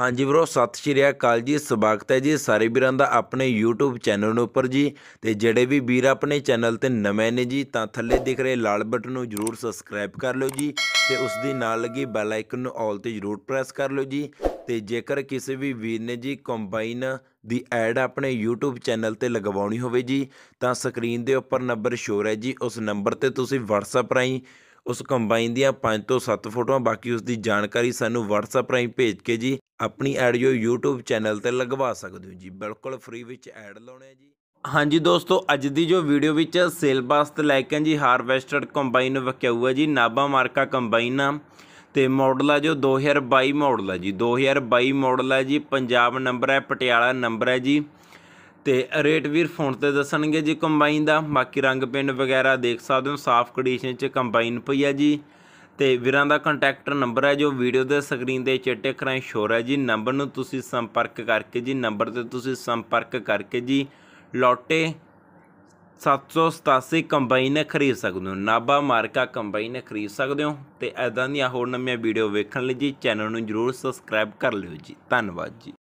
ਹਾਂਜੀ ਬ੍ਰੋ ਸਤਿ ਸ਼੍ਰੀ ਅਕਾਲ ਜੀ ਸਵਾਗਤ ਹੈ ਜੀ ਸਾਰੇ ਵੀਰਾਂ ਦਾ ਆਪਣੇ YouTube ਚੈਨਲ ਉੱਪਰ ਜੀ ਤੇ ਜਿਹੜੇ ਵੀ ਵੀਰ ਆਪਣੇ ਚੈਨਲ ਤੇ ਨਵੇਂ ਨੇ ਜੀ ਤਾਂ ਥੱਲੇ ਦਿਖ ਰਹੇ ਲਾਲ ਬਟਨ ਨੂੰ ਜਰੂਰ ਸਬਸਕ੍ਰਾਈਬ ਕਰ ਲਓ ਜੀ ਤੇ ਉਸ ਦੀ ਨਾਲ ਲੱਗੀ ਬੈਲ ਆਈਕਨ ਨੂੰ ਆਲ ਤੇ ਜਰੂਰ ਪ੍ਰੈਸ ਕਰ ਲਓ ਜੀ ਤੇ ਜੇਕਰ ਕਿਸੇ ਵੀ ਵੀਰ ਨੇ ਜੀ ਕੰਬਾਈਨ ਦੀ ਐਡ ਆਪਣੇ YouTube ਚੈਨਲ ਤੇ ਲਗਵਾਉਣੀ ਹੋਵੇ ਜੀ ਤਾਂ ਸਕਰੀਨ ਦੇ ਉੱਪਰ ਨੰਬਰ ਸ਼ੋਰ ਹੈ ਜੀ ਉਸ ਨੰਬਰ ਤੇ ਤੁਸੀਂ WhatsApp ਰਾਹੀਂ ਉਸ ਕੰਬਾਈਨ ਦੀਆਂ 5 ਤੋਂ 7 ਫੋਟੋਆਂ ਬਾਕੀ ਉਸ ਦੀ ਜਾਣਕਾਰੀ ਸਾਨੂੰ WhatsApp ਰਾਹੀਂ ਭੇਜ ਕੇ ਜੀ ਆਪਣੀ ਐਡ ਜੋ YouTube ਚੈਨਲ ਤੇ ਲਗਵਾ ਸਕਦੇ ਹੋ ਜੀ ਬਿਲਕੁਲ ਫ੍ਰੀ ਵਿੱਚ ਐਡ ਲਾਉਣੇ ਜੀ ਹਾਂਜੀ ਦੋਸਤੋ ਅੱਜ ਦੀ ਜੋ ਵੀਡੀਓ ਵਿੱਚ ਸੇਲ ਬਾਸਤ ਲੈ ਕੇ ਜੀ ਹਾਰਵੈਸਟਡ ਕੰਬਾਈਨ ਹੈ ਜੀ ਨਾਬਾ ਮਾਰਕਾ ਕੰਬਾਈਨ ਆ ਤੇ ਮਾਡਲ ਆ ਜੋ 2022 ਮਾਡਲ ਆ ਜੀ 2022 ਮਾਡਲ ਆ ਜੀ ਪੰਜਾਬ ਨੰਬਰ ਹੈ ਪਟਿਆਲਾ ਨੰਬਰ ਹੈ ਜੀ ਤੇ ਰੇਟ ਵੀਰ ਫੋਨ ਤੇ ਦੱਸਣਗੇ ਜੀ ਕੰਬਾਈਨ ਦਾ ਬਾਕੀ ਰੰਗ ਪਿੰਡ ਵਗੈਰਾ ਦੇਖ ਸਕਦੇ ਹੋ ਸਾਫ਼ ਕੰਡੀਸ਼ਨ 'ਚ ਕੰਬਾਈਨ ਪਈ ਹੈ ਜੀ ਤੇ ਵੀਰਾਂ ਦਾ ਕੰਟੈਕਟ ਨੰਬਰ ਹੈ ਜੋ ਵੀਡੀਓ ਦੇ ਸਕਰੀਨ ਦੇ ਚਿੱਟੇ ਕਰਾਂ ਸ਼ੋਰ ਹੈ ਜੀ ਨੰਬਰ ਨੂੰ ਤੁਸੀਂ ਸੰਪਰਕ ਕਰਕੇ ਜੀ ਨੰਬਰ ਤੇ ਤੁਸੀਂ ਸੰਪਰਕ ਕਰਕੇ ਜੀ ਲੋਟੇ 787 ਕੰਬਾਈਨ ਖਰੀਦ ਸਕਦੇ ਹੋ ਨਾਬਾ ਮਾਰਕਾ ਕੰਬਾਈਨ ਖਰੀਦ ਸਕਦੇ ਹੋ ਤੇ ਐਦਾਂ ਦੀਆਂ ਹੋਰ ਨਵੀਆਂ ਵੀਡੀਓ ਵੇਖਣ ਲਈ ਜੀ ਚੈਨਲ ਨੂੰ ਜਰੂਰ ਸਬਸਕ੍ਰਾਈਬ ਕਰ ਲਿਓ ਜੀ ਧੰਨਵਾਦ ਜੀ